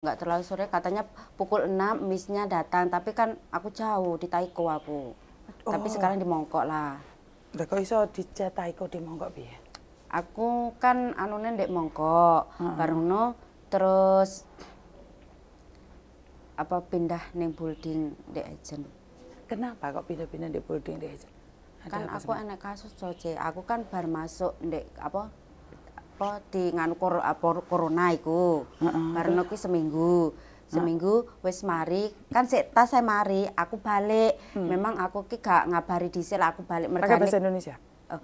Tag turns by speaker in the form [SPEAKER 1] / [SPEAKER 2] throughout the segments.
[SPEAKER 1] nggak terlalu sore katanya pukul 6 misnya datang tapi kan aku jauh di Taiko aku oh. tapi sekarang di Mongkok lah Lah kok iso di Taiko di Mongkok piye aku kan anune ndek Mongkok hmm. Baruno terus apa pindah neng building ndek Ejen kenapa kok pindah-pindah di building ndek Ejen kan aku anak kasus Joce aku kan bar masuk ndek apa apa di nganu kor, apa, ah, corona iku. Heeh. Bareng kuwi seminggu. Seminggu wis mari, kan sik tas saya mari, aku balik. Hmm. Memang aku ki gak ngabari dhisik aku balik mereka. Pakai bahasa Indonesia. Oh.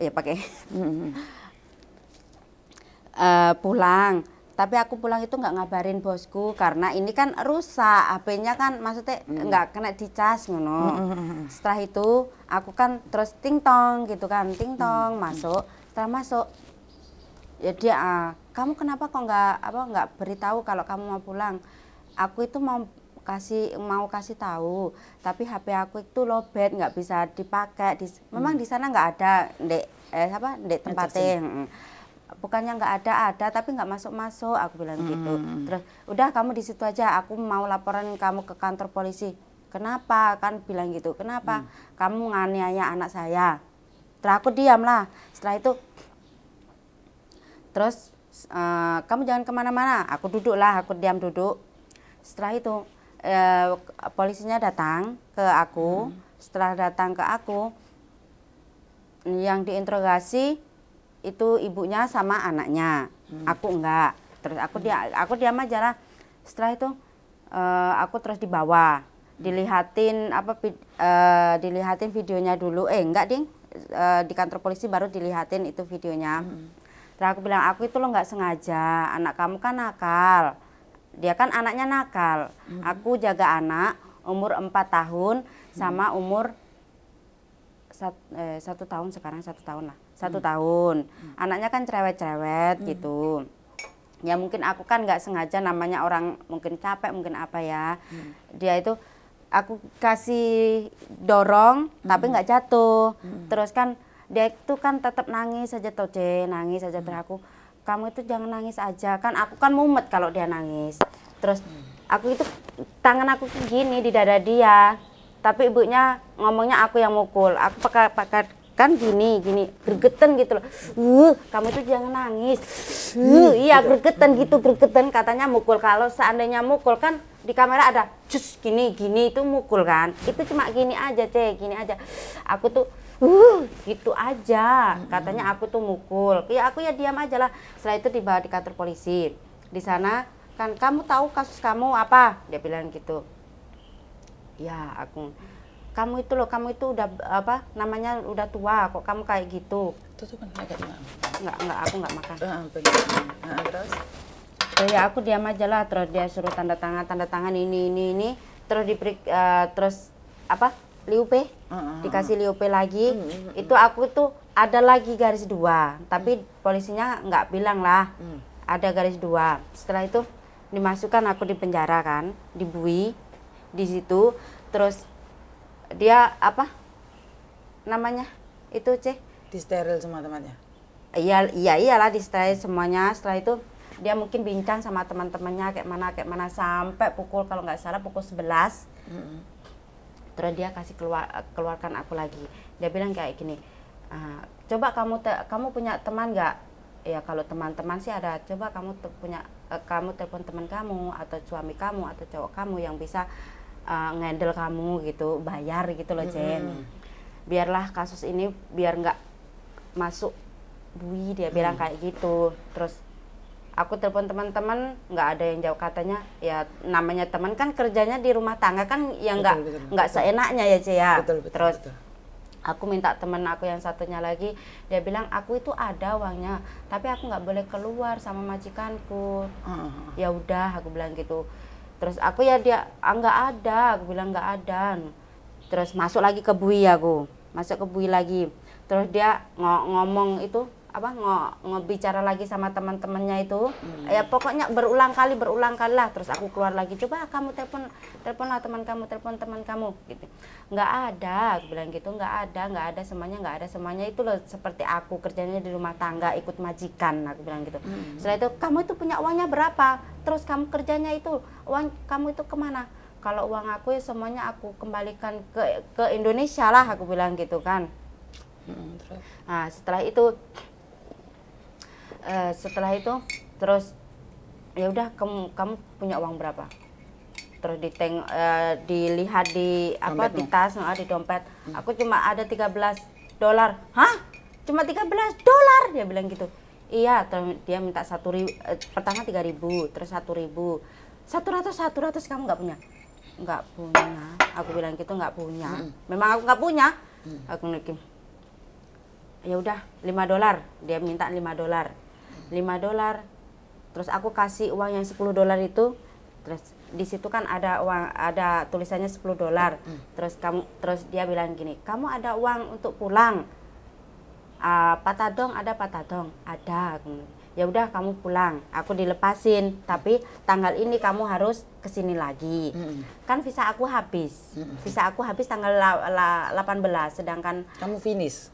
[SPEAKER 1] Ya pakai. uh, pulang. Tapi aku pulang itu nggak ngabarin bosku karena ini kan rusak, HP-nya kan maksudnya nggak hmm. mm. kena dicas ngono. Mm. Setelah itu aku kan terus ting tong gitu kan, ting tong mm. masuk. Setelah masuk ya dia ah, kamu kenapa kok nggak apa nggak beritahu kalau kamu mau pulang aku itu mau kasih mau kasih tahu tapi HP aku itu lobet nggak bisa dipakai di, hmm. memang di sana nggak ada dek eh apa dek tempatnya bukannya nggak ada ada tapi nggak masuk masuk aku bilang hmm. gitu hmm, hmm. terus udah kamu di situ aja aku mau laporan kamu ke kantor polisi kenapa kan bilang gitu kenapa hmm. kamu nganiaya anak saya terus aku diam lah setelah itu terus uh, kamu jangan kemana-mana aku duduklah aku diam duduk setelah itu uh, polisinya datang ke aku hmm. setelah datang ke aku yang diinterogasi itu ibunya sama anaknya hmm. aku enggak terus aku dia hmm. aku diam aja lah setelah itu uh, aku terus dibawa dilihatin apa uh, dilihatin videonya dulu eh enggak ding uh, di kantor polisi baru dilihatin itu videonya hmm. Terus aku bilang, aku itu lo nggak sengaja, anak kamu kan nakal. Dia kan anaknya nakal. -hmm. Aku jaga anak umur 4 tahun sama hmm. umur sat, eh, satu tahun sekarang satu tahun lah satu hmm. tahun hmm. anaknya kan cerewet-cerewet hmm. gitu ya mungkin aku kan nggak sengaja namanya orang mungkin capek mungkin apa ya hmm. dia itu aku kasih dorong hmm. tapi nggak jatuh hmm. terus kan dia itu kan tetap nangis aja toce nangis aja hmm. aku kamu itu jangan nangis aja kan aku kan mumet kalau dia nangis terus hmm. aku itu tangan aku gini di dada dia tapi ibunya ngomongnya aku yang mukul aku pakai pakai kan gini gini gergeten gitu loh uh kamu tuh jangan nangis uh iya gergeten gitu gergeten katanya mukul kalau seandainya mukul kan di kamera ada cus gini gini itu mukul kan itu cuma gini aja cek gini aja aku tuh uh gitu aja katanya aku tuh mukul ya aku ya diam aja lah setelah itu dibawa di kantor polisi di sana kan kamu tahu kasus kamu apa dia bilang gitu ya aku kamu itu loh kamu itu udah apa namanya udah tua kok kamu kayak gitu kan agak nggak nggak aku nggak makan
[SPEAKER 2] uh, terus
[SPEAKER 1] oh ya aku diam aja lah terus dia suruh tanda tangan tanda tangan ini ini ini terus di uh, eh, terus apa liupe uh, uh, dikasih liupe lagi uh, uh, itu aku tuh ada lagi garis dua tapi polisinya nggak bilang lah ada garis dua setelah itu dimasukkan aku di penjara kan dibui di situ terus dia apa namanya itu C disteril semua temannya iya iya iyalah disteril semuanya setelah itu dia mungkin bincang sama teman-temannya kayak mana kayak mana sampai pukul kalau nggak salah pukul 11 mm -hmm. terus dia kasih keluar keluarkan aku lagi dia bilang kayak gini ah, coba kamu te kamu punya teman nggak ya kalau teman-teman sih ada coba kamu punya eh, kamu telepon teman kamu atau suami kamu atau cowok kamu yang bisa uh, eh, ngendel kamu gitu bayar gitu loh Jen -hmm. biarlah kasus ini biar nggak masuk bui dia bilang kayak gitu terus aku telepon teman-teman nggak ada yang jawab katanya ya namanya teman kan kerjanya di rumah tangga kan yang nggak nggak seenaknya ya Cia ya. terus betul. aku minta teman aku yang satunya lagi dia bilang aku itu ada uangnya tapi aku nggak boleh keluar sama majikanku uh ya udah aku bilang gitu terus aku ya dia ah, nggak ada aku bilang nggak ada anu, terus masuk lagi ke bui aku masuk ke bui lagi terus dia ngomong itu apa ngebicara lagi sama teman-temannya itu hmm. ya pokoknya berulang kali berulang kali lah terus aku keluar lagi coba kamu telepon teleponlah teman kamu telepon teman kamu gitu nggak ada aku bilang gitu nggak ada nggak ada semuanya nggak ada semuanya itu loh seperti aku kerjanya di rumah tangga ikut majikan aku bilang gitu hmm. setelah itu kamu itu punya uangnya berapa terus kamu kerjanya itu uang kamu itu kemana kalau uang aku ya semuanya aku kembalikan ke ke Indonesia lah aku bilang gitu kan. Hmm, nah setelah itu Eh, setelah itu terus ya udah kamu kamu punya uang berapa terus di uh, dilihat di apa di tas nah, di dompet hmm. aku cuma ada 13 dolar hah cuma 13 dolar dia bilang gitu iya terus dia minta satu ribu eh, pertama tiga ribu terus satu ribu satu ratus satu ratus kamu nggak punya nggak punya aku bilang gitu nggak punya hmm. memang aku nggak punya hmm. aku nukim ya udah lima dolar dia minta lima dolar 5 dolar terus aku kasih uang yang 10 dolar itu terus di situ kan ada uang ada tulisannya 10 dolar hmm. terus kamu terus dia bilang gini kamu ada uang untuk pulang uh, patah dong ada patah dong ada ya udah kamu pulang aku dilepasin tapi tanggal ini kamu harus kesini lagi hmm. kan visa aku habis hmm. visa aku habis tanggal la, la, 18 sedangkan kamu finish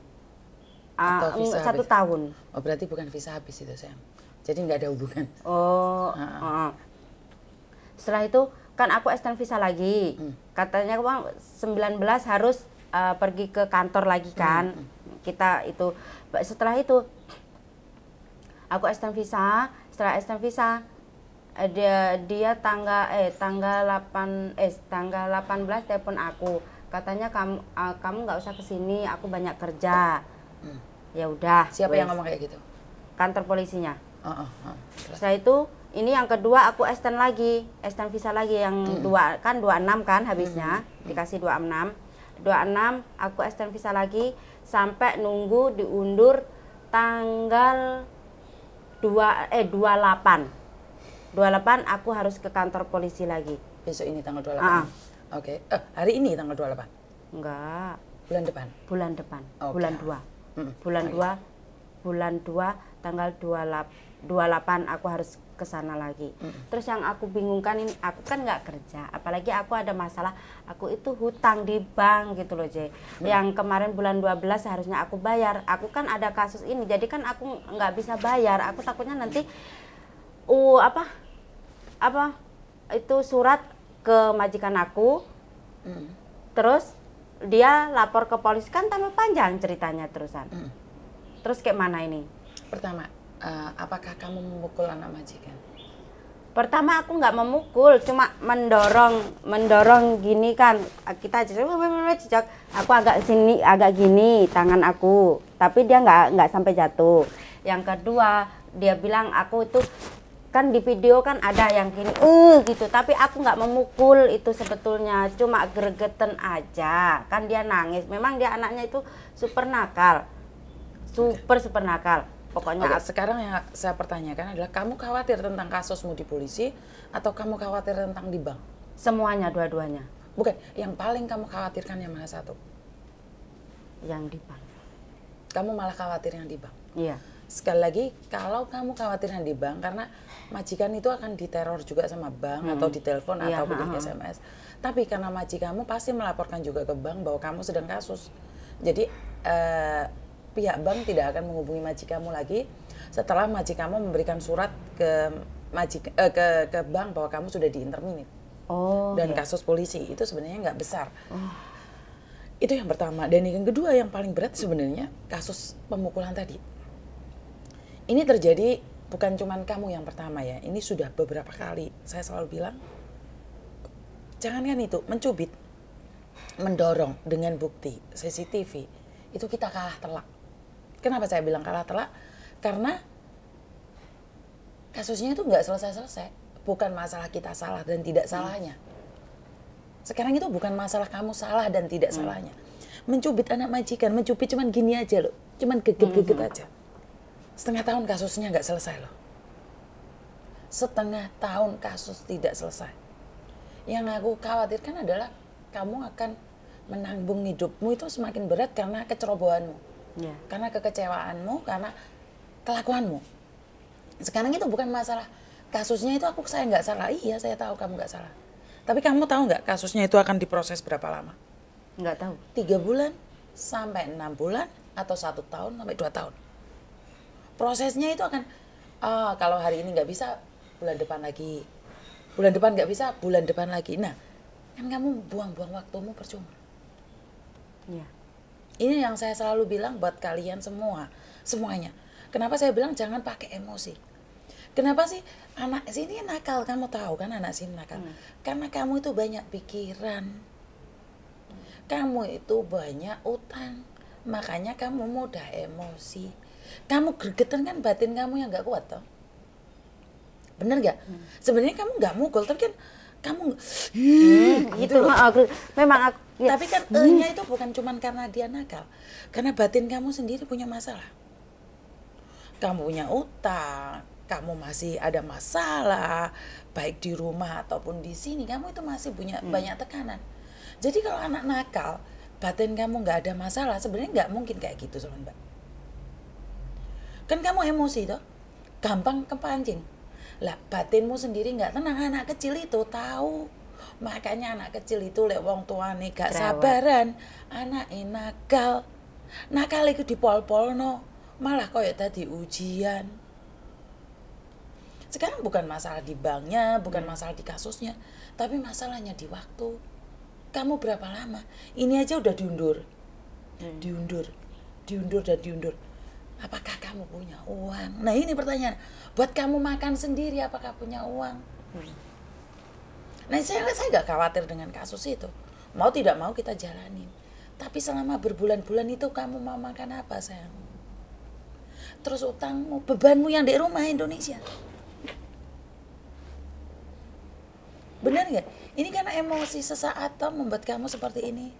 [SPEAKER 1] Ah, Atau mm, visa satu habis. tahun. Oh berarti bukan visa habis itu saya. Jadi nggak ada hubungan. Oh. Ha Uh. Setelah itu kan aku extend visa lagi. Hmm. Katanya sembilan 19 harus uh, pergi ke kantor lagi hmm, kan. Hmm. Kita itu setelah itu aku extend visa, setelah extend visa eh, dia dia tanggal eh tanggal 8 eh tanggal 18 telepon aku katanya kamu uh, kamu nggak usah kesini aku banyak kerja hmm. ya udah siapa wes. yang ngomong kayak gitu kantor polisinya uh, uh, uh. setelah itu ini yang kedua aku extend lagi extend visa lagi yang hmm. hmm. dua kan dua enam kan habisnya hmm. hmm, hmm. dikasih dua enam aku extend visa lagi sampai nunggu diundur tanggal dua eh dua delapan 28 delapan aku harus ke kantor polisi lagi besok ini tanggal 28 delapan oke eh, hari ini tanggal dua delapan enggak bulan depan bulan depan okay. bulan dua bulan Ayo. 2 bulan 2 tanggal dua lapan, aku harus ke sana lagi. Mm. Terus yang aku bingungkan ini aku kan nggak kerja, apalagi aku ada masalah aku itu hutang di bank gitu loh, Jay. Mm. Yang kemarin bulan 12 seharusnya aku bayar. Aku kan ada kasus ini, jadi kan aku nggak bisa bayar. Aku takutnya nanti uh apa? Apa? Itu surat ke majikan aku. Mm. Terus dia lapor ke polisi kan tambah panjang ceritanya terusan. Hmm. Terus kayak mana ini? Pertama, uh, apakah kamu memukul anak majikan? Pertama aku nggak memukul, cuma mendorong, mendorong gini kan. Kita aja aku agak sini, agak gini tangan aku. Tapi dia nggak nggak sampai jatuh. Yang kedua, dia bilang aku itu kan di video kan ada yang gini uh gitu tapi aku nggak memukul itu sebetulnya cuma gregetan aja kan dia nangis memang dia anaknya itu super nakal super super nakal pokoknya sekarang yang saya pertanyakan adalah kamu khawatir tentang kasusmu di polisi atau kamu
[SPEAKER 2] khawatir tentang di bank semuanya dua-duanya bukan yang paling kamu khawatirkan yang mana satu yang di bank kamu malah khawatir yang di bank iya sekali lagi kalau kamu khawatir di bank karena majikan itu akan diteror juga sama bank hmm. atau ditelepon ya, atau di SMS. Tapi karena majikanmu pasti melaporkan juga ke bank bahwa kamu sedang kasus. Jadi eh, pihak bank tidak akan menghubungi majikanmu lagi setelah majikanmu memberikan surat ke majik eh, ke ke bank bahwa kamu sudah diinterminit.
[SPEAKER 1] Oh. Dan ya.
[SPEAKER 2] kasus polisi itu sebenarnya nggak besar. Oh. Itu yang pertama. Dan yang kedua yang paling berat sebenarnya kasus pemukulan tadi ini terjadi bukan cuman kamu yang pertama ya ini sudah beberapa kali saya selalu bilang jangan kan itu mencubit mendorong dengan bukti CCTV itu kita kalah telak kenapa saya bilang kalah telak karena kasusnya itu nggak selesai-selesai bukan masalah kita salah dan tidak salahnya sekarang itu bukan masalah kamu salah dan tidak hmm. salahnya mencubit anak majikan mencubit cuman gini aja loh cuman geget-geget hmm. aja Setengah tahun kasusnya nggak selesai loh. Setengah tahun kasus tidak selesai. Yang aku khawatirkan adalah kamu akan menanggung hidupmu itu semakin berat karena kecerobohanmu, Ya. karena kekecewaanmu, karena kelakuanmu. Sekarang itu bukan masalah kasusnya itu aku saya nggak salah, iya saya tahu kamu nggak salah. Tapi kamu tahu nggak kasusnya itu akan diproses berapa lama? Nggak tahu. Tiga bulan sampai enam bulan atau satu tahun sampai dua tahun prosesnya itu akan ah kalau hari ini nggak bisa bulan depan lagi bulan depan nggak bisa bulan depan lagi nah kan kamu buang-buang waktumu percuma ya. ini yang saya selalu bilang buat kalian semua semuanya kenapa saya bilang jangan pakai emosi kenapa sih anak sini nakal kamu tahu kan anak sini nakal hmm. karena kamu itu banyak pikiran kamu itu banyak utang makanya kamu mudah emosi kamu gregetan kan batin kamu yang nggak kuat toh bener gak? hmm. sebenarnya kamu nggak mukul tapi kan kamu hmm, gitu, gitu loh. Aku, memang aku ya. tapi kan hmm. nya itu bukan cuma karena dia nakal karena batin kamu sendiri punya masalah kamu punya utang kamu masih ada masalah baik di rumah ataupun di sini kamu itu masih punya hmm. banyak tekanan jadi kalau anak nakal batin kamu nggak ada masalah sebenarnya nggak mungkin kayak gitu sama mbak kan kamu emosi toh gampang kepancing lah batinmu sendiri nggak tenang anak kecil itu tahu makanya anak kecil itu lek wong nih gak sabaran anak nakal nakal itu dipol-polno malah ya tadi ujian sekarang bukan masalah di banknya bukan hmm. masalah di kasusnya tapi masalahnya di waktu kamu berapa lama ini aja udah diundur hmm. diundur diundur dan diundur apakah kamu punya uang? Nah ini pertanyaan, buat kamu makan sendiri apakah punya uang? Hmm. Nah saya saya nggak khawatir dengan kasus itu, mau tidak mau kita jalanin. Tapi selama berbulan-bulan itu kamu mau makan apa sayang? Terus utangmu, bebanmu yang di rumah Indonesia. Benar nggak? Ini karena emosi sesaat Tom membuat kamu seperti ini.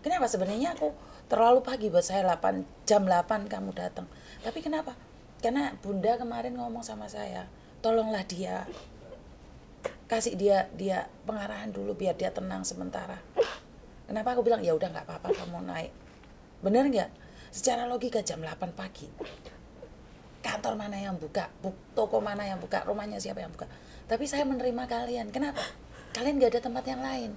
[SPEAKER 2] Kenapa sebenarnya aku terlalu pagi buat saya 8 jam 8 kamu datang tapi kenapa karena bunda kemarin ngomong sama saya tolonglah dia kasih dia dia pengarahan dulu biar dia tenang sementara kenapa aku bilang ya udah nggak apa-apa kamu naik bener nggak secara logika jam 8 pagi kantor mana yang buka toko mana yang buka rumahnya siapa yang buka tapi saya menerima kalian kenapa kalian nggak ada tempat yang lain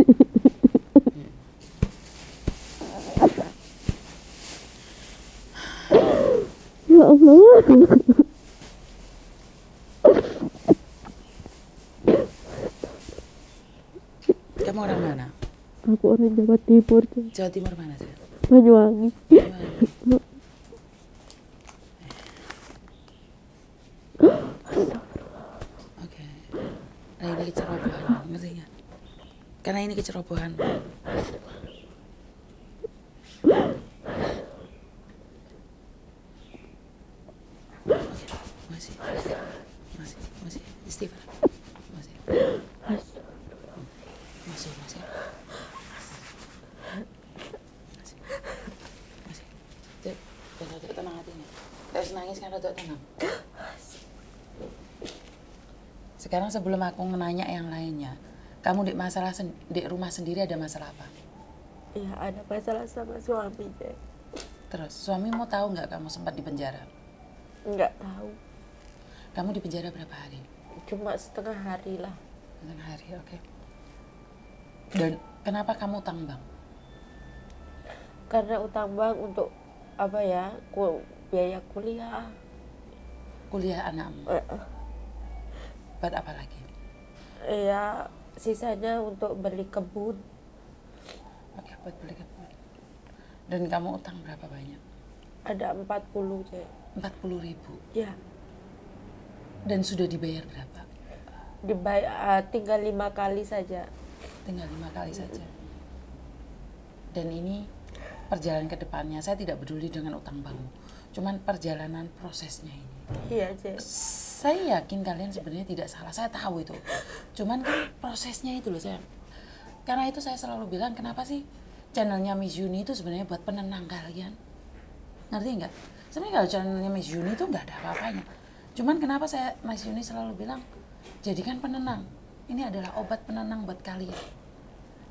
[SPEAKER 1] Timur Jawa Timur mana sih? Banyuwangi. Banyuwangi. Oke. Okay. Nah, ini kecerobohan,
[SPEAKER 2] ngerti nggak? Karena ini kecerobohan. Sekarang sebelum aku nanya yang lainnya, kamu di masalah di rumah sendiri ada masalah apa?
[SPEAKER 1] Iya, ada masalah sama suami, Jack.
[SPEAKER 2] Terus, mau tahu nggak kamu sempat di penjara?
[SPEAKER 1] Nggak tahu.
[SPEAKER 2] Kamu di penjara berapa hari?
[SPEAKER 1] Cuma setengah hari lah. Setengah hari, oke. Okay. Dan kenapa kamu utang bank? Karena utang bank untuk apa ya? Ku, biaya kuliah. Kuliah anakmu. Uh, uh buat apa lagi Iya,
[SPEAKER 2] sisanya untuk beli kebun Oke, buat beli kebun dan kamu utang berapa banyak
[SPEAKER 1] ada 40 cek
[SPEAKER 2] 40 ribu ya dan sudah dibayar berapa
[SPEAKER 1] dibayar uh, tinggal lima kali saja tinggal lima kali saja
[SPEAKER 2] dan ini perjalanan ke depannya saya tidak peduli dengan utang bangun. cuman perjalanan prosesnya ini Iya, Cik. Saya yakin kalian sebenarnya tidak salah. Saya tahu itu. Cuman kan prosesnya itu loh, saya. Karena itu saya selalu bilang, kenapa sih channelnya Miss Juni itu sebenarnya buat penenang kalian? Ngerti nggak? Sebenarnya kalau channelnya Miss Juni itu nggak ada apa-apanya. Cuman kenapa saya Miss Juni selalu bilang, jadikan penenang. Ini adalah obat penenang buat kalian.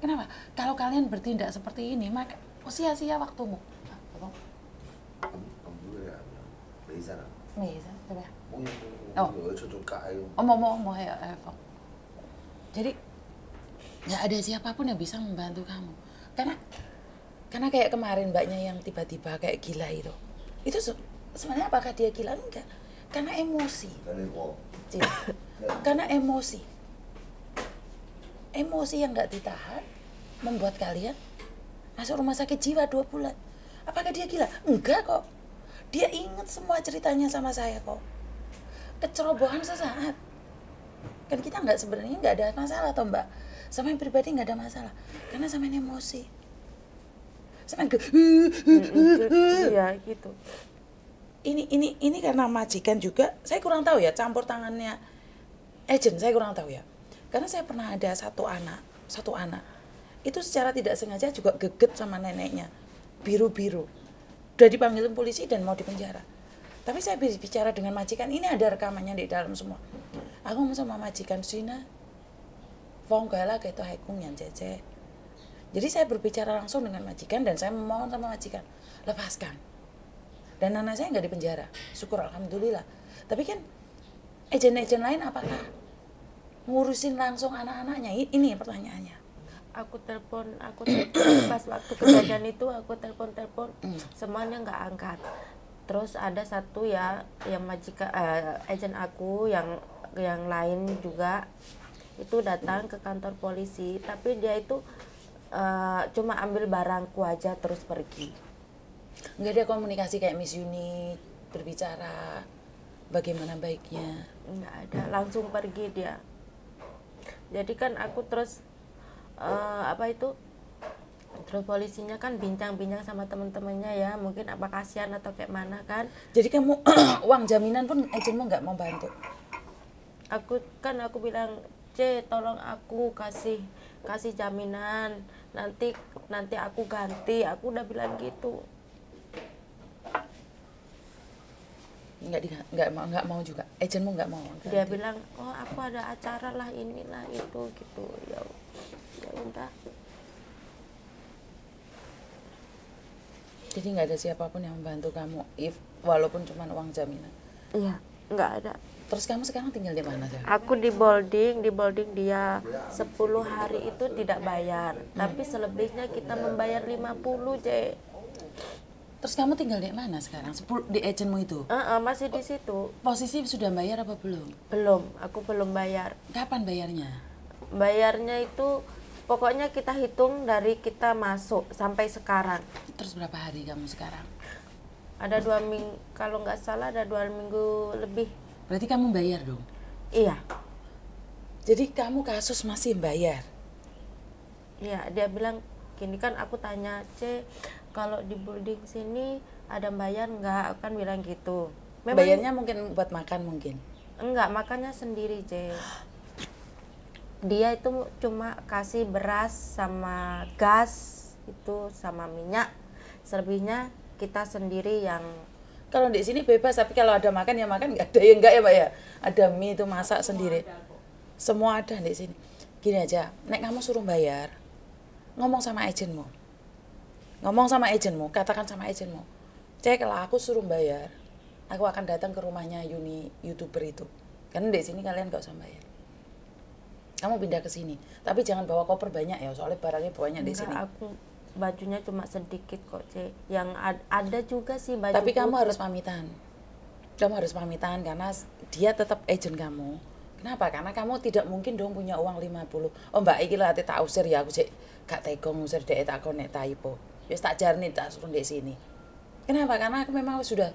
[SPEAKER 2] Kenapa? Kalau kalian bertindak seperti ini, maka oh, sia-sia waktumu. Apa? oh, Jadi nggak ada siapapun yang bisa membantu kamu. Karena karena kayak kemarin mbaknya yang tiba-tiba kayak gila itu. Itu sebenarnya apakah dia gila enggak? Karena emosi. karena emosi. Emosi yang nggak ditahan membuat kalian masuk rumah sakit jiwa dua bulan. Apakah dia gila? Enggak kok dia ingat semua ceritanya sama saya kok kecerobohan sesaat kan kita nggak sebenarnya nggak ada masalah toh mbak sama yang pribadi nggak ada masalah karena sama yang emosi sama yang ke gitu. iya gitu ini ini ini karena majikan juga saya kurang tahu ya campur tangannya agent eh, saya kurang tahu ya karena saya pernah ada satu anak satu anak itu secara tidak sengaja juga geget sama neneknya biru biru sudah dipanggil polisi dan mau dipenjara tapi saya bicara dengan majikan ini ada rekamannya di dalam semua aku ngomong sama majikan Sina wong gala gitu Haikung, yang jeje. jadi saya berbicara langsung dengan majikan dan saya memohon sama majikan lepaskan dan anak saya nggak dipenjara syukur alhamdulillah tapi kan ejen-ejen lain apakah ngurusin langsung anak-anaknya ini pertanyaannya
[SPEAKER 1] aku telepon aku telpon, pas waktu kejadian itu aku telepon telepon mm. semuanya nggak angkat terus ada satu ya yang majika uh, eh, agent aku yang yang lain juga itu datang ke kantor polisi tapi dia itu uh, cuma ambil barangku aja terus pergi nggak ada komunikasi kayak Miss Yuni berbicara bagaimana baiknya nggak ada langsung pergi dia jadi kan aku terus uh, apa itu terus polisinya kan bincang-bincang sama temen-temennya ya mungkin apa kasihan atau kayak mana kan jadi kamu uang jaminan pun agentmu nggak mau bantu aku kan aku bilang C tolong aku kasih kasih jaminan nanti nanti aku ganti aku udah bilang gitu
[SPEAKER 2] nggak nggak mau nggak mau juga agentmu nggak mau ganti. dia bilang
[SPEAKER 1] oh aku ada acara lah inilah itu gitu ya
[SPEAKER 2] minta jadi nggak ada siapapun yang membantu kamu if walaupun cuma uang jaminan
[SPEAKER 1] iya nggak ada terus kamu sekarang tinggal di mana sih aku di boarding di boarding dia 10 hari itu tidak bayar hmm. tapi selebihnya kita membayar 50 j
[SPEAKER 2] Terus kamu tinggal di mana sekarang? Sepul di agentmu itu?
[SPEAKER 1] Uh -uh, masih di situ. Posisi sudah bayar apa belum? Belum, aku belum bayar. Kapan bayarnya? bayarnya itu pokoknya kita hitung dari kita masuk sampai sekarang. Terus berapa hari kamu sekarang? Ada dua minggu, kalau nggak salah ada dua minggu
[SPEAKER 2] lebih. Berarti kamu bayar dong? Iya. Jadi kamu kasus masih bayar?
[SPEAKER 1] Iya, dia bilang gini kan aku tanya C, kalau di building sini ada bayar nggak? Aku kan bilang gitu. Memang, Bayarnya mungkin buat makan mungkin? Enggak, makannya sendiri, C. dia itu cuma kasih beras sama gas itu sama minyak selebihnya kita sendiri yang kalau di sini bebas tapi kalau ada makan ya makan
[SPEAKER 2] nggak ada ya enggak ya mbak ya ada mie itu masak semua sendiri ada semua ada di sini gini aja naik kamu suruh bayar ngomong sama agentmu ngomong sama agentmu katakan sama agentmu cek kalau aku suruh bayar aku akan datang ke rumahnya Yuni youtuber itu kan di sini kalian nggak usah bayar kamu pindah ke sini tapi jangan bawa koper banyak ya soalnya barangnya banyak di sini aku bajunya cuma sedikit kok C yang ad ada juga sih baju tapi kamu harus pamitan kamu harus pamitan karena dia tetap agent kamu Kenapa? Karena kamu tidak mungkin dong punya uang 50. Oh mbak, iki lah tak usir ya, aku cek gak tega ngusir dia tak konek taipo. Ya tak jarni tak suruh di sini. Kenapa? Karena aku memang sudah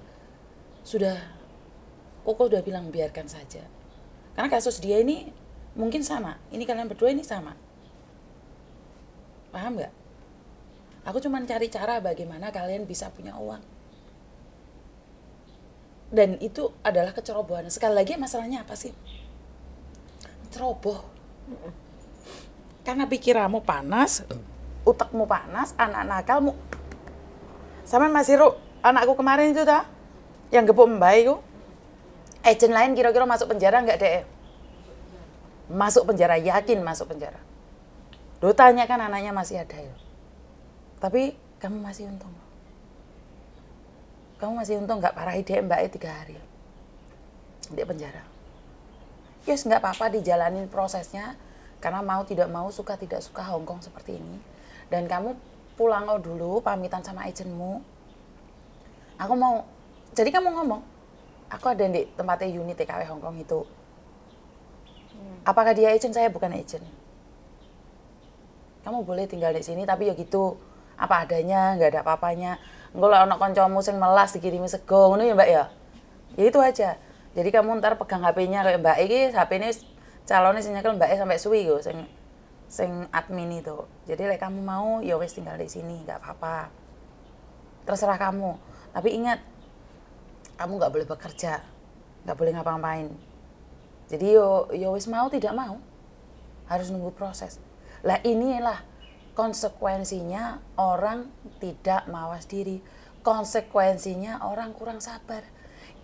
[SPEAKER 2] sudah Koko udah bilang biarkan saja. Karena kasus dia ini mungkin sama ini kalian berdua ini sama paham nggak aku cuma cari cara bagaimana kalian bisa punya uang dan itu adalah kecerobohan sekali lagi masalahnya apa sih ceroboh karena pikiranmu panas utakmu panas anak nakalmu sama Mas Hiro, anakku kemarin itu dah yang gebuk membaik itu agent lain kira-kira masuk penjara nggak deh masuk penjara yakin masuk penjara lu tanya kan anaknya masih ada ya tapi kamu masih untung kamu masih untung gak parah ide mbak e, tiga hari di penjara yes nggak apa-apa dijalanin prosesnya karena mau tidak mau suka tidak suka Hongkong seperti ini dan kamu pulang oh dulu pamitan sama agentmu aku mau jadi kamu ngomong aku ada di tempatnya unit TKW Hongkong itu apakah dia agent saya bukan agent kamu boleh tinggal di sini tapi ya gitu apa adanya nggak ada apa-apanya enggak lah anak koncomu sing melas dikirimi sego ngono ya mbak ya ya itu aja jadi kamu ntar pegang HP-nya kayak mbak ini HP ini calonnya sinyal ke mbak e sampai suwi yo sing sing admin itu jadi like kamu mau ya wes tinggal di sini nggak apa-apa terserah kamu tapi ingat kamu nggak boleh bekerja nggak boleh ngapa-ngapain jadi yo yo wis mau tidak mau harus nunggu proses. Lah inilah konsekuensinya orang tidak mawas diri. Konsekuensinya orang kurang sabar.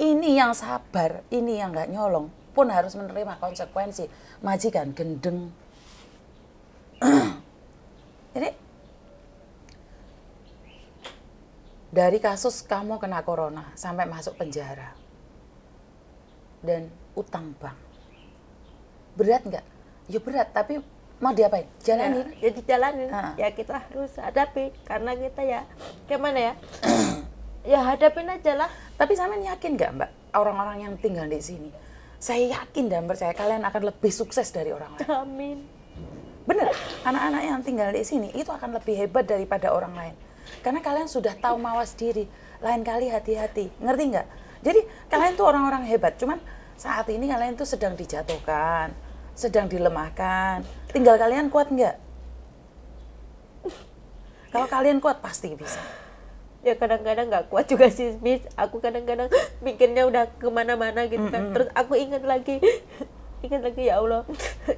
[SPEAKER 2] Ini yang sabar, ini yang nggak nyolong pun harus menerima konsekuensi. Majikan gendeng. Jadi dari kasus kamu kena corona sampai masuk penjara dan utang bank berat nggak ya berat tapi
[SPEAKER 1] mau diapain jalani ya, ya dijalanin Ha. Ah. ya kita harus hadapi karena kita ya gimana ya ya hadapin aja lah
[SPEAKER 2] tapi sama yakin nggak mbak orang-orang yang tinggal di sini saya yakin dan percaya kalian akan lebih sukses dari orang
[SPEAKER 1] lain amin
[SPEAKER 2] bener anak-anak yang tinggal di sini itu akan lebih hebat daripada orang lain karena kalian sudah tahu mawas diri lain kali hati-hati ngerti nggak jadi kalian tuh orang-orang hebat cuman saat ini kalian tuh sedang dijatuhkan, sedang dilemahkan. Tinggal kalian kuat nggak? Kalau kalian kuat pasti bisa.
[SPEAKER 1] Ya kadang-kadang nggak kuat juga sih, Miss. Aku kadang-kadang mikirnya udah kemana-mana gitu kan. Mm -hmm. Terus aku ingat lagi, ingat lagi ya Allah,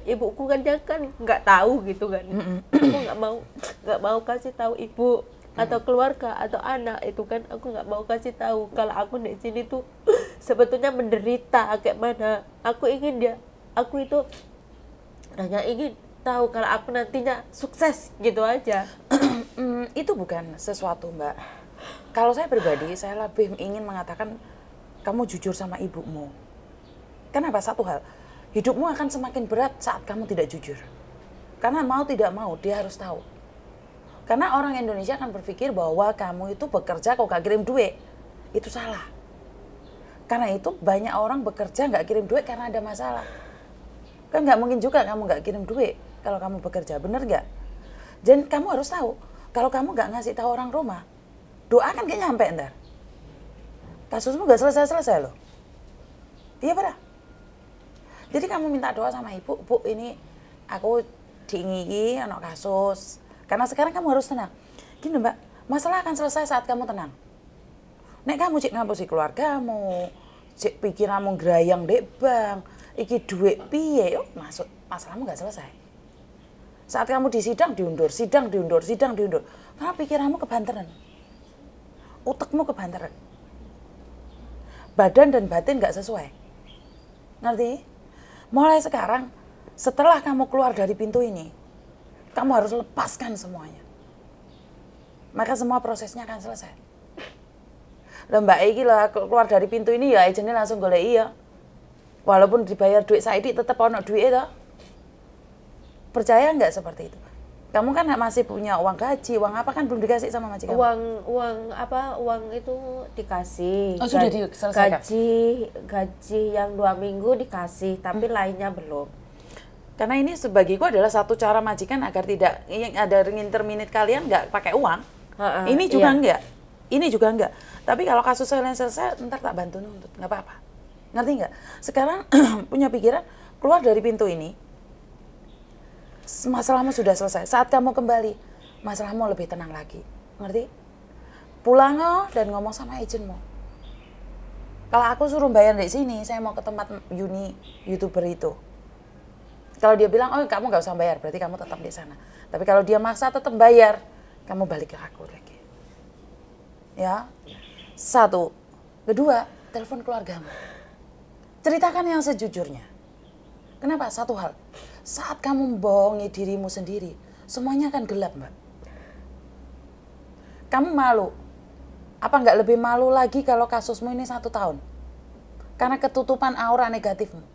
[SPEAKER 1] ibuku kan jangan nggak tahu gitu kan. Mm -hmm. Aku nggak mau nggak mau kasih tahu ibu atau hmm. keluarga atau anak itu kan aku nggak mau kasih tahu kalau aku di sini tuh sebetulnya menderita kayak mana aku ingin dia aku itu hanya ingin tahu kalau aku nantinya sukses gitu aja
[SPEAKER 2] hmm, itu bukan sesuatu mbak kalau saya pribadi saya lebih ingin mengatakan kamu jujur sama ibumu kenapa satu hal hidupmu akan semakin berat saat kamu tidak jujur karena mau tidak mau dia harus tahu karena orang Indonesia akan berpikir bahwa kamu itu bekerja kok gak kirim duit. Itu salah. Karena itu banyak orang bekerja nggak kirim duit karena ada masalah. Kan nggak mungkin juga kamu nggak kirim duit kalau kamu bekerja, bener nggak? Dan kamu harus tahu, kalau kamu nggak ngasih tahu orang rumah, doa kan gak nyampe ntar. Kasusmu nggak selesai-selesai loh. Iya pada. Jadi kamu minta doa sama ibu, bu ini aku tinggi, anak kasus, karena sekarang kamu harus tenang. Gini mbak, masalah akan selesai saat kamu tenang. Nek kamu cek ngapus si keluargamu, cek pikiranmu gerayang dek bang, iki duit piye, yuk masuk masalahmu nggak selesai. Saat kamu di sidang diundur, sidang diundur, sidang diundur, karena pikiranmu kebanteran, utekmu kebanteran, badan dan batin nggak sesuai. Ngerti? Mulai sekarang, setelah kamu keluar dari pintu ini, kamu harus lepaskan semuanya. Maka semua prosesnya akan selesai. Loh Mbak Eki lah keluar dari pintu ini ya agennya langsung golek iya. Walaupun dibayar duit saya tetap ono duit itu. Percaya nggak seperti itu? Kamu kan masih punya uang gaji, uang apa kan belum dikasih sama majikan? Uang
[SPEAKER 1] uang apa? Uang itu dikasih. Oh, sudah diselesaikan. Gaji gaji yang dua minggu dikasih, tapi hmm. lainnya belum karena ini sebagai gue adalah satu
[SPEAKER 2] cara majikan agar tidak ada interminit kalian nggak pakai uang.
[SPEAKER 1] Uh, uh, ini juga iya. enggak.
[SPEAKER 2] Ini juga enggak. Tapi kalau kasus saya selesai, ntar tak bantu nuntut, nggak apa-apa. Ngerti nggak? Sekarang punya pikiran keluar dari pintu ini, masalahmu sudah selesai. Saat kamu kembali, masalahmu lebih tenang lagi. Ngerti? Pulang oh, dan ngomong sama agentmu. Kalau aku suruh bayar di sini, saya mau ke tempat uni youtuber itu kalau dia bilang, oh kamu nggak usah bayar, berarti kamu tetap di sana. Tapi kalau dia maksa tetap bayar, kamu balik ke aku lagi. Ya, satu. Kedua, telepon keluargamu. Ceritakan yang sejujurnya. Kenapa? Satu hal, saat kamu membohongi dirimu sendiri, semuanya akan gelap, Mbak. Kamu malu. Apa nggak lebih malu lagi kalau kasusmu ini satu tahun? Karena ketutupan aura negatifmu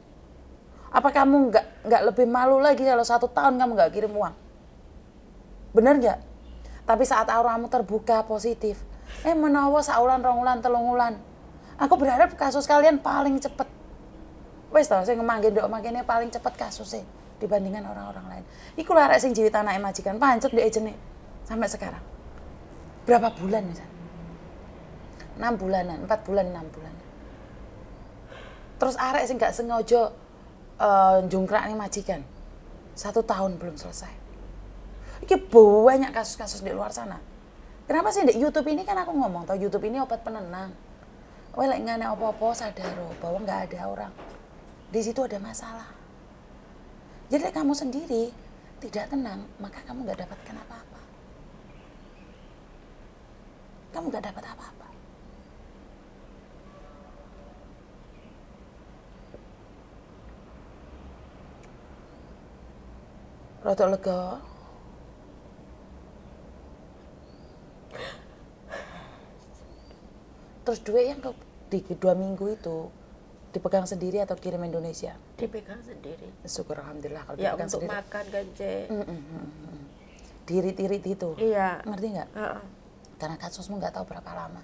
[SPEAKER 2] apa kamu nggak nggak lebih malu lagi kalau satu tahun kamu nggak kirim uang? Bener nggak? Tapi saat auramu terbuka positif, eh menawa saulan rongulan telungulan. Aku berharap kasus kalian paling cepet. Wes tau, saya ngemangin dok makanya paling cepet kasusnya dibandingkan orang-orang lain. Iku lara sing jiwit anak e majikan pancet di ejeni sampai sekarang. Berapa bulan misalnya? Enam bulanan, empat bulan, enam bulan. Terus arek sih nggak sengaja uh, eh, jungkrak nih majikan satu tahun belum selesai. Ini banyak kasus-kasus di luar sana. Kenapa sih di YouTube ini kan aku ngomong tau YouTube ini obat penenang. Wah lek ngane opo-opo sadar oh, bahwa nggak ada orang. Di situ ada masalah. Jadi kamu sendiri tidak tenang, maka kamu nggak dapatkan apa-apa. Kamu nggak dapat apa-apa. Rotok lega. Terus duit yang di dua minggu itu dipegang sendiri atau kirim Indonesia?
[SPEAKER 1] Dipegang sendiri.
[SPEAKER 2] Syukur alhamdulillah kalau ya, dipegang untuk sendiri.
[SPEAKER 1] makan ganje.
[SPEAKER 2] Mm -mm, mm, mm, mm. Dirit-irit itu.
[SPEAKER 1] Iya. Ngerti nggak? Uh -uh.
[SPEAKER 2] Karena kasusmu nggak tahu berapa lama.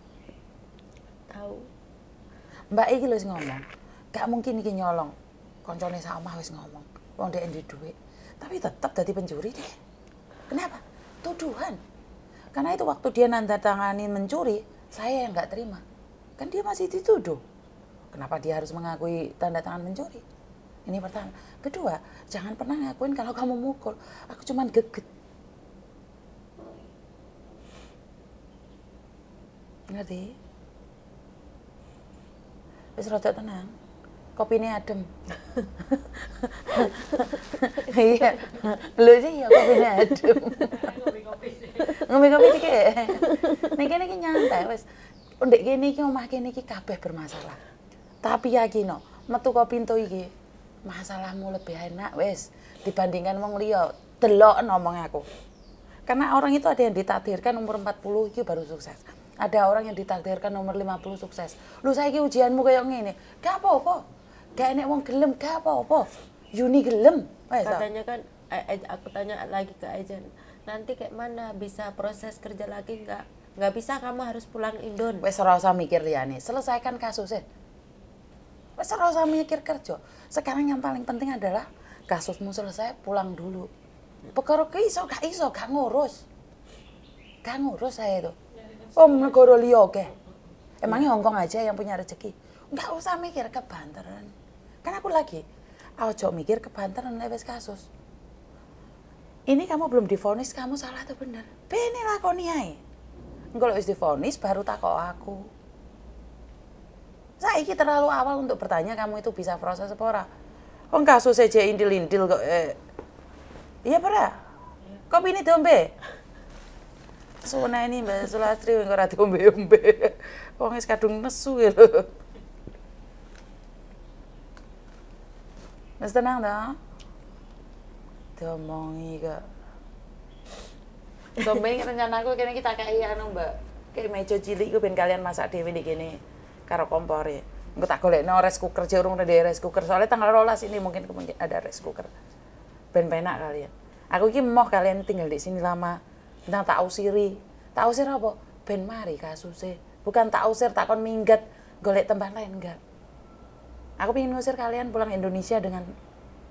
[SPEAKER 2] Tahu. Mbak Iki lho ngomong, gak mungkin ini nyolong. Konconnya sama wis ngomong. Wong dhek duit tapi tetap jadi pencuri deh. Kenapa? Tuduhan. Karena itu waktu dia nanda nandatangani mencuri, saya yang nggak terima. Kan dia masih dituduh. Kenapa dia harus mengakui tanda tangan mencuri? Ini pertama. Kedua, jangan pernah ngakuin kalau kamu mukul. Aku cuman geget. Ngerti? Terus rada tenang kopinya adem iya lu sih ya kopinya adem ngombe kopi sih, kopi nek ini kini nyantai wes. ndek gini iki omah gini iki kabeh bermasalah tapi yakin no metu kopi itu iki masalahmu lebih enak wes dibandingkan wong liya delok ngomong aku karena orang itu ada yang ditakdirkan umur 40 itu baru sukses ada orang yang ditakdirkan nomor 50 sukses. Lu saya ujianmu kayak gini, Gak apa-apa
[SPEAKER 1] gak enak wong gelem gak apa-apa Yuni gelem katanya kan eh, eh, aku tanya lagi ke Ajan nanti kayak mana bisa proses kerja lagi nggak Enggak bisa kamu
[SPEAKER 2] harus pulang Indon wes ora usah mikir liyane.
[SPEAKER 1] selesaikan kasusnya wes ora
[SPEAKER 2] usah mikir kerja sekarang yang paling penting adalah kasusmu selesai pulang dulu Pokoknya ke iso gak iso gak ngurus gak ngurus saya itu om negara liya ke emangnya Hongkong aja yang punya rezeki Enggak usah mikir ke kebanteran Kan aku lagi, ojo mikir ke banten newes kasus. Ini kamu belum difonis, kamu salah atau bener? Bene lakoni ae. Engko wis difonis baru takok aku. saya Saiki terlalu awal untuk bertanya kamu itu bisa proses apa ora. Wong kasus aja indil-indil kok eh. Iya pernah? kok ini dombe. Sona ini Mbak Sulastri ora diombe-ombe. Wong wis kadung nesu ya 那是怎样的啊？Tuh omongi kak. Sombeng kan rencana aku kini kita kayak iya, anu mbak. Kayak meja cilik gue pengen kalian masak dewi di gini. Karo kompor ya. Gue tak boleh. no rice cooker udah ada rice cooker. Soalnya tanggal rolas ini mungkin ada rice cooker. Ben penak kalian. Aku ini mau kalian tinggal di sini lama. Tentang tak usiri. Tak usir apa? Ben mari kasusnya. Bukan tak usir, tak kon minggat. Golek tempat lain enggak. Aku ingin ngusir kalian pulang Indonesia dengan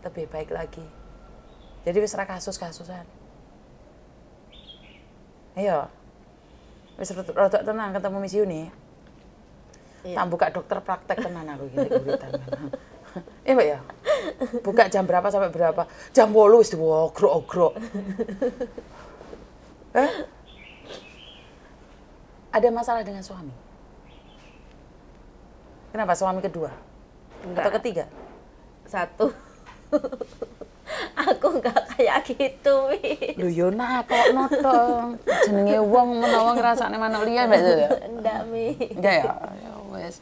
[SPEAKER 2] lebih baik lagi. Jadi wis kasus-kasusan. Ayo. Wis rodok tenang ketemu Miss Yuni. Iya. Tak buka dokter praktek tenang aku gitu Iya, mbak ya. Buka jam berapa sampai berapa? Jam 8 wis diwogrok-ogrok. eh? Ada masalah dengan suami? Kenapa suami kedua? Enggak. Atau
[SPEAKER 1] ketiga? Satu. aku nggak kayak gitu wis lu yo
[SPEAKER 2] nak kok noto jenenge wong
[SPEAKER 1] menawa ngrasakne manuk liya mbak ya enggak mi enggak ya ya wis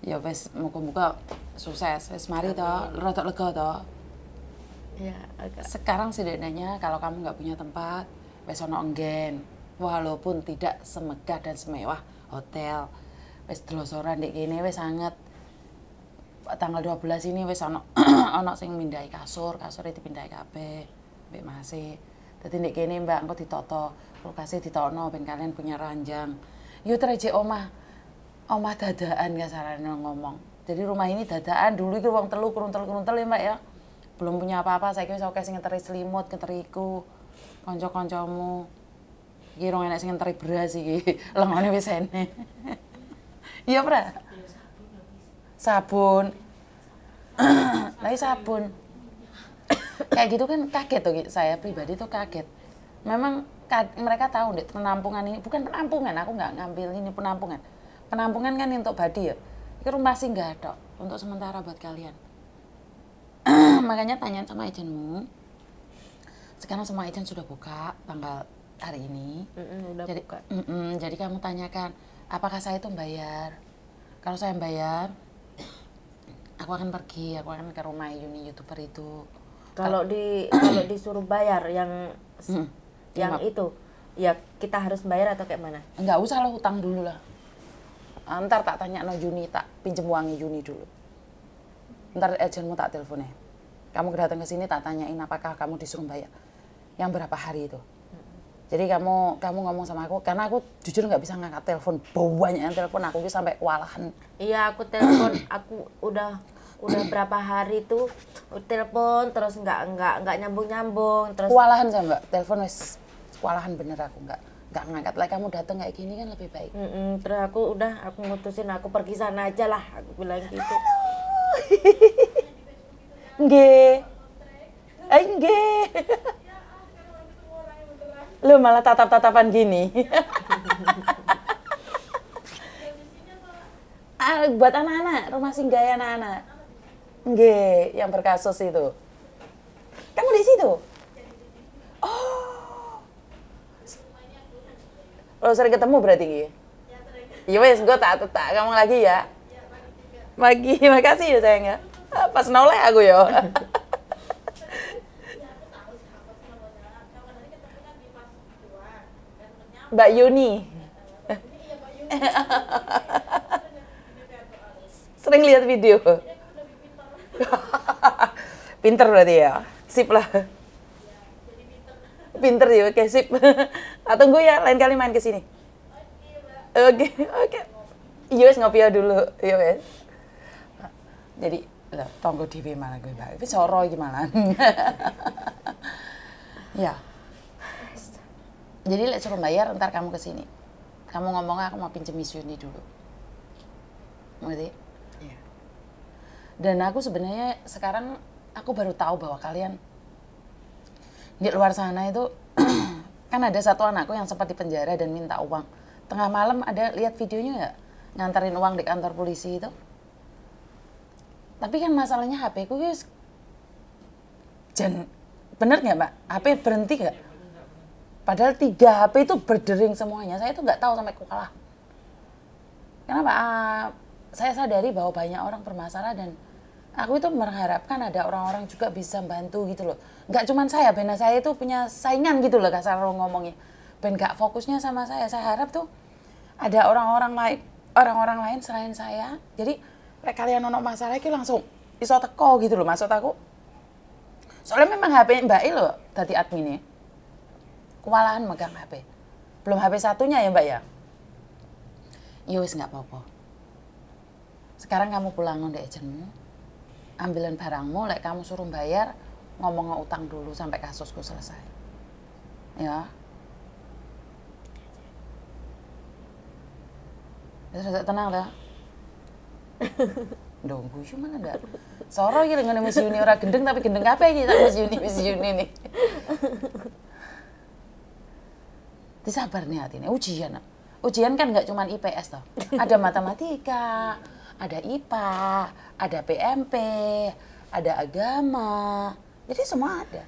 [SPEAKER 2] ya wis muka-muka sukses wis mari to rodok lega to ya agak sekarang sedenanya kalau kamu nggak punya tempat wis ono enggen walaupun tidak semegah dan semewah hotel wis delosoran dik kene wis sangat tanggal 12 ini wes ana ana sing mindai kasur, kasure pindai kabeh mbek masih, Dadi nek kene Mbak engko ditata, kulkase ditono ben kalian punya ranjang. Yo treje omah. Omah dadaan kasarane ngomong. Jadi rumah ini dadaan dulu itu uang telu kruntel kurun ya Mbak ya. Belum punya apa-apa, saya kira saya sing ngeteri selimut, ngeteriku, kanca-kancamu. Iki rong enek sing ngeteri beras iki, lengone wis ene. Iya, Pra sabun lagi sabun kayak gitu kan kaget tuh saya pribadi tuh kaget memang mereka tahu deh penampungan ini bukan penampungan aku nggak ngambil ini penampungan penampungan kan untuk badi ya itu rumah singgah dok untuk sementara buat kalian makanya tanya sama agentmu sekarang semua agent sudah buka tanggal hari ini udah jadi, buka. jadi kamu tanyakan apakah saya itu membayar? kalau saya membayar
[SPEAKER 1] aku akan pergi aku akan ke rumah Yuni youtuber itu kalau di kalau disuruh bayar yang hmm. yang Maaf. itu ya kita harus bayar atau kayak mana nggak
[SPEAKER 2] usah lo hutang dulu lah ntar tak tanya no Yuni tak pinjem uangnya Yuni dulu ntar agentmu tak teleponnya kamu datang ke sini tak tanyain apakah kamu disuruh bayar yang berapa hari itu hmm. jadi kamu kamu ngomong sama aku karena aku jujur nggak bisa ngangkat telepon banyak yang telepon aku sampai kewalahan.
[SPEAKER 1] Iya aku telepon aku udah udah berapa hari tuh telepon terus nggak nggak nggak nyambung nyambung terus kewalahan sama
[SPEAKER 2] mbak telepon wes kewalahan bener aku nggak nggak ngangkat lagi kamu datang kayak gini kan
[SPEAKER 1] lebih baik mm -mm, terus aku udah aku mutusin aku pergi sana aja lah aku bilang gitu
[SPEAKER 2] nggih eh lu malah tatap tatapan gini ah, buat anak-anak rumah singgah ya, anak-anak Nge, yang berkasus itu. Kamu di situ? Oh. Lo sering ketemu berarti Nge? Iya, wes, gue tak tak kamu lagi ya. Pagi, makasih ya sayang ya. Ah, pas noleh aku yo. Ya. Mbak Yuni. Sering lihat video. Pinter berarti ya. Sip lah. Pinter ya, oke sip. atau ah, gue ya, lain kali main kesini. Oke, oke. Yes iya, ngopi ya dulu, yes. Iya, Jadi, lah, tonggo TV malah gue balik. Tapi soro gimana? ya. Jadi, lek suruh bayar, ntar kamu kesini. Kamu ngomong aku mau pinjem Miss ini dulu. Ngerti? Iya. Dan aku sebenarnya sekarang aku baru tahu bahwa kalian di luar sana itu kan ada satu anakku yang sempat dipenjara dan minta uang. Tengah malam ada lihat videonya nggak? Nganterin uang di kantor polisi itu. Tapi kan masalahnya HP ku guys. Jan, bener nggak mbak? HP berhenti nggak? Padahal tiga HP itu berdering semuanya. Saya itu nggak tahu sampai ku kalah. Kenapa? Uh, saya sadari bahwa banyak orang bermasalah dan aku itu mengharapkan ada orang-orang juga bisa bantu gitu loh. Nggak cuma saya, benar nah, saya itu punya saingan gitu loh kasar ngomongnya. Ben nggak fokusnya sama saya. Saya harap tuh ada orang-orang lain, orang-orang lain selain saya. Jadi kayak kalian nono masalah itu langsung iso teko gitu loh maksud aku. Soalnya memang HP Mbak I loh tadi adminnya. Kewalahan megang HP. Belum HP satunya ya Mbak ya? Yowis ya nggak apa-apa. Sekarang kamu pulang ndek jenmu ambilan barangmu lek kamu suruh bayar ngomong utang dulu sampai kasusku selesai ya sudah tenang dah. Dong, gue cuma enggak? Soro iki dengan Miss Yuni orang gendeng tapi gendeng apa ini? tak Miss Yuni Miss Yuni nih. Disabar nih hati nih, ujian. Ujian kan nggak cuma IPS toh. Ada matematika, ada IPA, ada PMP, ada agama. Jadi semua ada.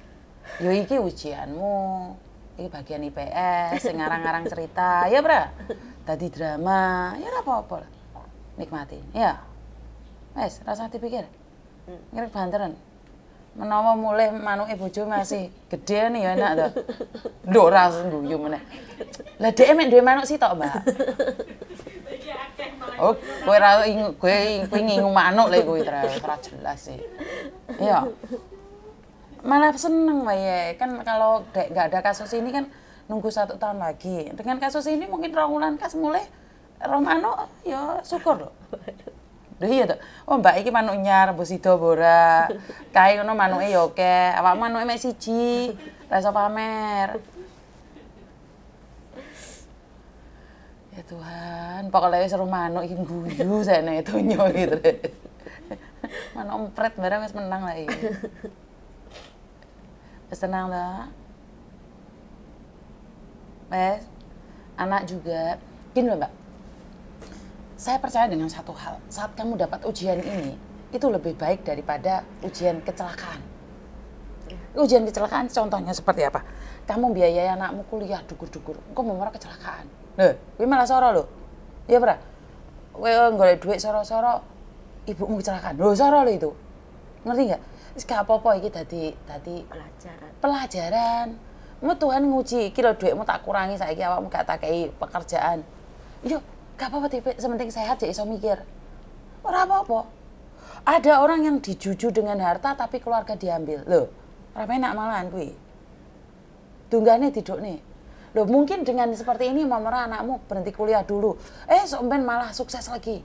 [SPEAKER 2] Yo iki ujianmu. ini bagian IPS, ngarang-ngarang cerita, ya Bra. Tadi drama, ya apa-apa lah. Nikmatin, ya. Wes, rasa dipikir. Hmm. Ngirik banteran menawa mulih manuke bojo masih gede nih ya enak to. Nduk ra guyu meneh. Lah dhek mek dua manuk sih tok, Mbak. Oh, kowe ra ingu kowe ngingu manuk lek kowe jelas sih. Iya. Malah seneng wae ya. kan kalau dek gak ada kasus ini kan nunggu satu tahun lagi. Dengan kasus ini mungkin rongulan kas mulai Romano ya syukur loh duh iya tuh Oh, Mbak iki manuk nyar mbok sida ora. Kae ngono manuke ya akeh. Awak manuke mek siji. Ra pamer. Ya Tuhan, pokoknya wis roh manuk iki guyu sakne donya gitu. manuk empret bareng wis menang lah iki. Wis tenang lah. Wes anak juga. Gini loh, Mbak saya percaya dengan satu hal, saat kamu dapat ujian ini, itu lebih baik daripada ujian kecelakaan. Iya. Ujian kecelakaan contohnya seperti apa? Kamu biayai anakmu kuliah dugur-dugur, kok mau kecelakaan. Loh, gue malah soro loh. Iya bro. Gue nggak duit soro-soro, ibumu kecelakaan. Loh, soro lo itu. Ngerti nggak? Gak apa-apa ini tadi, tadi
[SPEAKER 1] pelajaran.
[SPEAKER 2] Pelajaran. Mu Tuhan nguji, kira duitmu tak kurangi, saya awakmu gak tak pekerjaan. Yuk, iya, Gak apa-apa tipe, sementing sehat ya iso mikir. Ora apa-apa. Ada orang yang dijuju dengan harta tapi keluarga diambil. Loh, ramai nak malahan kuwi. Tunggane tidur nih. Loh, mungkin dengan seperti ini mamera anakmu berhenti kuliah dulu. Eh, somben malah sukses lagi.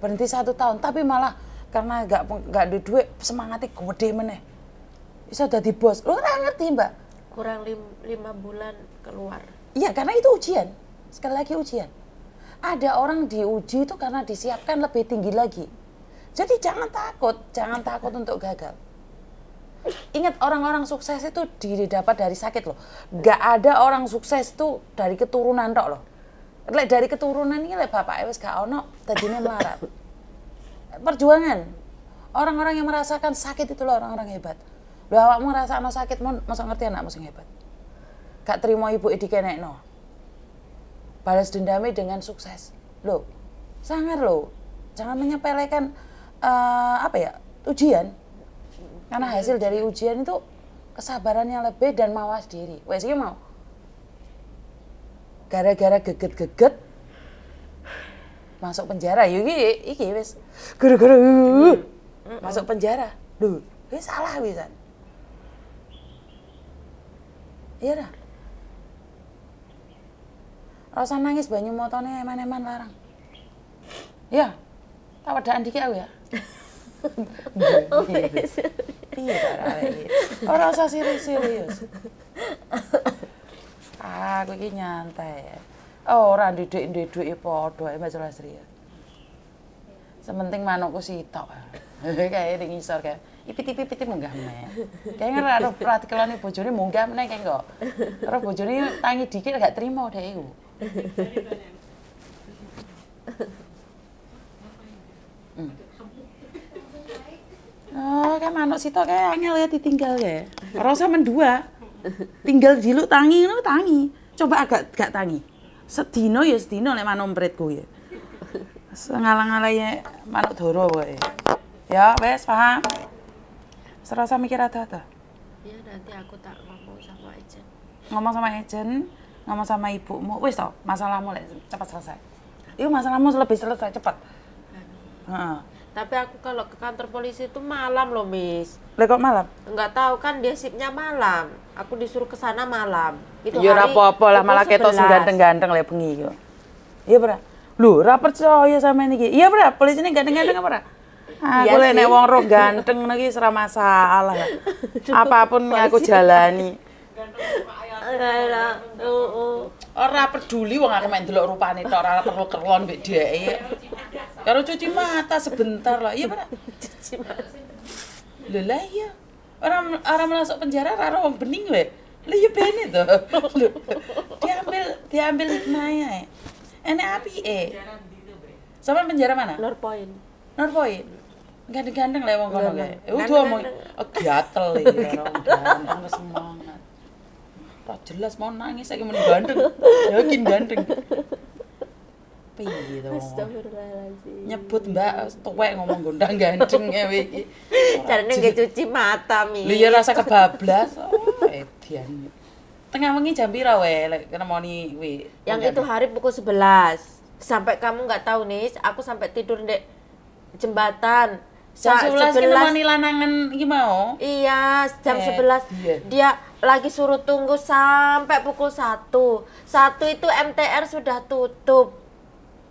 [SPEAKER 2] Berhenti satu tahun, tapi malah karena gak, gak ada duit, semangatnya gede meneh. Bisa jadi bos. Lo nggak ngerti, Mbak.
[SPEAKER 1] Kurang lim, lima bulan keluar.
[SPEAKER 2] Iya, karena itu ujian. Sekali lagi ujian ada orang diuji itu karena disiapkan lebih tinggi lagi. Jadi jangan takut, jangan takut untuk gagal. Ingat orang-orang sukses itu didapat dari sakit loh. Gak ada orang sukses itu dari keturunan dok loh. Lek dari keturunan ini lek bapak Ewes gak ono tadinya melarat. Perjuangan. Orang-orang yang merasakan sakit itu loh orang-orang hebat. Lu merasa ngerasa sakit, mau ngerti anak musim hebat. Gak terima ibu edikenek no balas dendamnya dengan sukses loh sangat loh jangan menyepelekan uh, apa ya ujian karena iya, hasil dari iya. ujian itu kesabarannya lebih dan mawas diri wes mau gara-gara geget-geget masuk penjara yuk iki wes gara gara uh, uh. masuk penjara duh wes salah wisan iya dah Rasa nangis banyu motone eman-eman larang. Ya. Tak wedaan dikit aku ya. Piye carane iki? Ora usah serius-serius. Aku iki nyantai. oh Ora ndhidhik-ndhidhiki ya padha ae eh, Mas Lastri. Ya. Sementing manukku sitok. Kayak ning ngisor kayak ipit-ipit munggah meneh. Kayak ngira ora pratikelane bojone munggah meneh kayak kok. Ora bojone tangi dikit gak terima dhek iku. Oh, kayak manuk situ kayak angel ya ditinggal ya. Rasa mendua. Tinggal jiluk tangi ngono tangi. Coba agak gak tangi. Sedino ya sedino lek manuk mpretku ya. Sengalang-alangnya manuk doro wae. Ya, wes paham. Serasa mikir ada-ada.
[SPEAKER 1] Iya, nanti aku tak ngomong sama agent.
[SPEAKER 2] Ngomong sama agent ngomong sama ibumu, wis toh masalahmu
[SPEAKER 1] lek cepat selesai.
[SPEAKER 2] Itu masalahmu lebih selesai cepat.
[SPEAKER 1] Tapi aku kalau ke kantor polisi itu malam loh, Miss. Lah malam? Enggak tahu kan dia sipnya malam. Aku disuruh ke sana malam. Itu ya hari. apa-apa lah, malah ketos sing ganteng-ganteng
[SPEAKER 2] lek bengi yo. Iya, Bra. Lho, ora percaya sama ini. Iya, Bra, polisi ini ganteng-ganteng apa ora?
[SPEAKER 1] Iya aku iya nek wong roh ganteng
[SPEAKER 2] lagi serah masalah. Apapun yang aku jalani ora peduli wong aku main delok rupane tok ora perlu kerlon mbek dheke karo cuci mata sebentar lah iya pak cuci mata Lha lah iya orang orang masuk penjara ora wong bening we Lha iya bene to diambil diambil maya. ene api e. sama penjara mana Norpoint Norpoint gandeng-gandeng lah wong kono kae. Udah omong oh, gatel iki orang ganteng semua. Wah jelas mau nangis saya mau gandeng. Yakin gandeng. Piye to? Nyebut Mbak tuwek ngomong gondang gandeng ya iki.
[SPEAKER 1] Carane nggih cuci mata mi. Lho ya rasa kebablas.
[SPEAKER 2] Oh, edian.
[SPEAKER 1] Tengah wengi jam pira we lek kena moni Yang itu hari pukul 11. Sampai kamu nggak tahu nih, aku sampai tidur di jembatan jam sebelas kita lanangan nilanangan mau iya jam eh, sebelas iya. dia lagi suruh tunggu sampai pukul satu satu itu MTR sudah tutup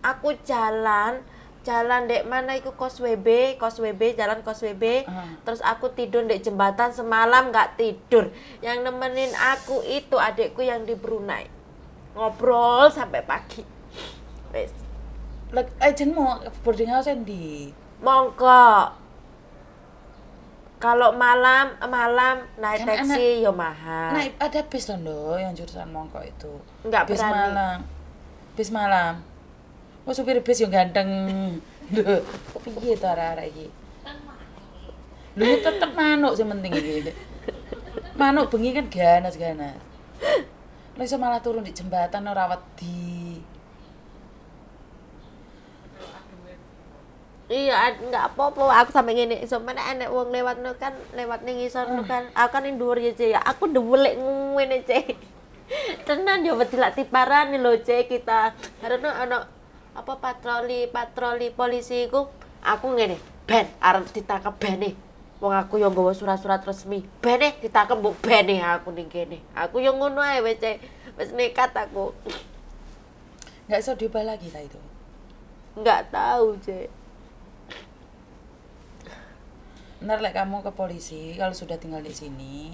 [SPEAKER 1] aku jalan jalan dek mana itu kos WB kos WB jalan kos WB uh. terus aku tidur dek jembatan semalam nggak tidur yang nemenin aku itu adekku yang di Brunei ngobrol sampai pagi wes lek eh, ajen mau boarding house di kalau malam malam naik kan taksi yo ya mahal. Naik
[SPEAKER 2] ada bis loh Ndo, yang jurusan Mongkok itu. Enggak bis berani. malam. Bis malam. Wah supir bis yang ganteng. Duh, kok piye to arah arek iki? Lho ya tetep manuk sing penting iki. Manuk bengi kan ganas-ganas. Lah iso malah turun di jembatan ora wedi.
[SPEAKER 1] iya nggak apa-apa aku sampe gini, sampeyan enek uang lewat no kan lewat nih ngisor no kan ah. aku kan ning dhuwur ya ya aku dewelek ngene cek tenan yo ya, tiparan nih lo cek kita karena ano apa patroli patroli polisi ku aku ngene ben ke ditangkap nih. E. wong aku yang nggawa surat-surat resmi bene ditangkap mbok bene aku ning nih aku yang ngono ae wis wis nekat aku
[SPEAKER 2] nggak iso diubah lagi
[SPEAKER 1] ta itu nggak
[SPEAKER 2] tahu cek ntar like kamu ke polisi kalau sudah tinggal di sini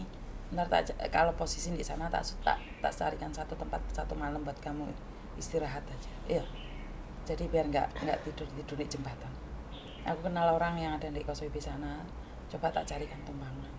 [SPEAKER 2] ntar tak kalau posisi di sana tak tak tak carikan satu tempat satu malam buat kamu istirahat aja iya jadi biar nggak nggak tidur tidur di jembatan aku kenal orang yang ada di kosobi di sana coba tak carikan tumpangan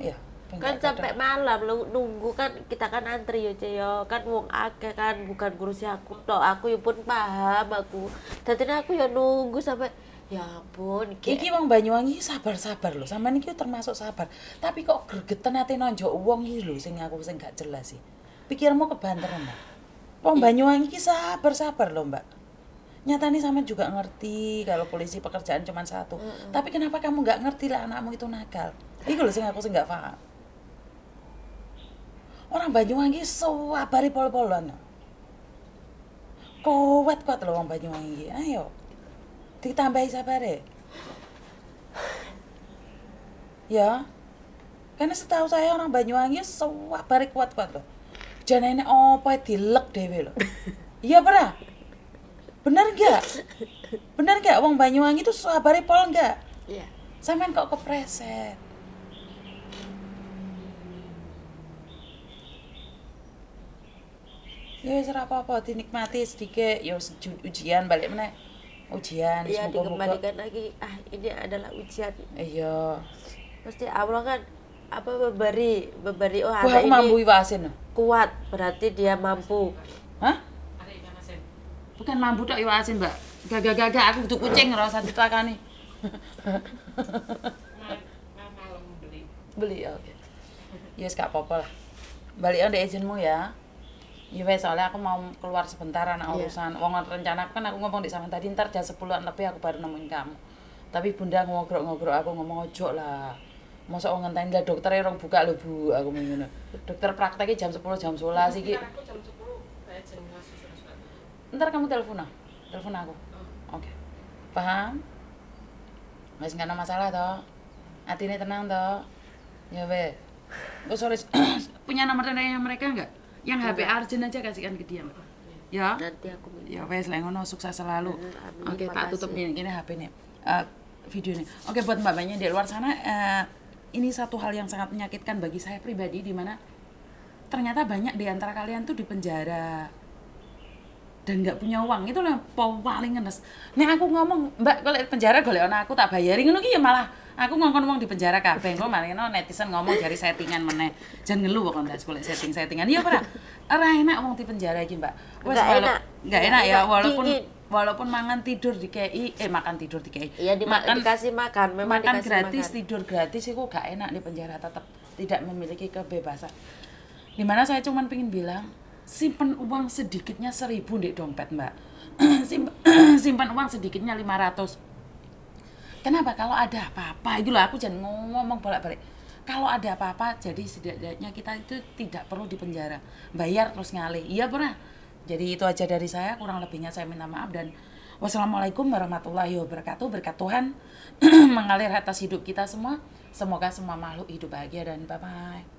[SPEAKER 1] iya kan sampai malam lu nunggu kan kita kan antri ya, ya. kan wong akeh kan bukan kursi aku toh aku ya pun paham aku tadinya aku ya nunggu sampai Ya ampun, iki, iki
[SPEAKER 2] wong Banyuwangi sabar-sabar loh. Sampeyan iki termasuk sabar. Tapi kok gregeten ati nonjo wong iki lho sing aku sing gak jelas sih. Pikirmu kebanter, Mbak. Wong iya. Banyuwangi iki sabar-sabar loh Mbak. Nyatani sama juga ngerti kalau polisi pekerjaan cuma satu. Mm -mm. Tapi kenapa kamu nggak ngerti lah anakmu itu nakal? Iku lho sing aku sing gak paham. Orang Banyuwangi suwabari pol-polan. kuat kuat loh wong Banyuwangi. Ayo ditambahi sabar ya? ya karena setahu saya orang Banyuwangi sewak barik kuat-kuat loh jangan ini opo e dilek deh loh iya pernah bener gak bener gak orang Banyuwangi itu barik pol gak? iya sampean kok kepreset ya wis apa-apa dinikmati
[SPEAKER 1] sedikit ya ujian balik meneh ujian iya dikembalikan lagi ah ini adalah ujian iya pasti Allah kan apa beberi beberi oh Wah, ini. mampu iwasin kuat berarti dia mampu hah
[SPEAKER 2] bukan mampu tak iwasin mbak gagah-gagah aku butuh kucing rasa nih beli oke okay. Ya, yes kak popo lah balik ada izinmu ya Iya soalnya aku mau keluar sebentar anak yeah. urusan. Wong rencana kan aku ngomong di sana tadi ntar jam sepuluhan lebih aku baru nemuin kamu. Tapi bunda ngobrol-ngobrol aku ngomong ojo lah. Masa wong ngenteni lah dokter ya orang buka lo Bu, aku ngono. Dokter prakteknya jam sepuluh jam 11 sih Aku jam Ntar kamu telepon ah. Telepon aku. Hmm. Oke. Okay. Paham? Masih nggak ada masalah toh. ini tenang toh. Ya wes. Gue sore punya nomor teleponnya mereka enggak? yang HP iya. Arjen aja kasihkan ke dia mbak ya ya, ya wes lah ngono sukses selalu oke okay, tak tutup ini ini HP nih eh, uh, video ini oke buat mbak mbaknya di luar sana uh, ini satu hal yang sangat menyakitkan bagi saya pribadi di mana ternyata banyak di antara kalian tuh di penjara dan nggak punya uang itu yang paling ngenes nih aku ngomong mbak kalau penjara kalau ana aku tak bayarin ngono ya malah aku ngomong-ngomong di penjara kabeh engko malah netizen ngomong dari settingan mana jangan ngeluh kok nggak sekolah setting-settingan iya pernah. orang enak ngomong di penjara aja mbak gak enak nggak enak ya walaupun walaupun mangan tidur di KI eh makan tidur di KI iya di makan, dikasih makan memang makan dikasih gratis makan. tidur gratis itu gak enak di penjara tetap tidak memiliki kebebasan dimana saya cuma pengen bilang simpan uang sedikitnya seribu di dompet mbak simpen, uang sedikitnya 500 kenapa kalau ada apa-apa itu lah aku jangan ngomong bolak-balik kalau ada apa-apa jadi setidaknya kita itu tidak perlu dipenjara bayar terus ngalih iya pernah jadi itu aja dari saya kurang lebihnya saya minta maaf dan wassalamualaikum warahmatullahi wabarakatuh berkat Tuhan mengalir atas hidup kita semua semoga semua makhluk hidup bahagia dan bye bye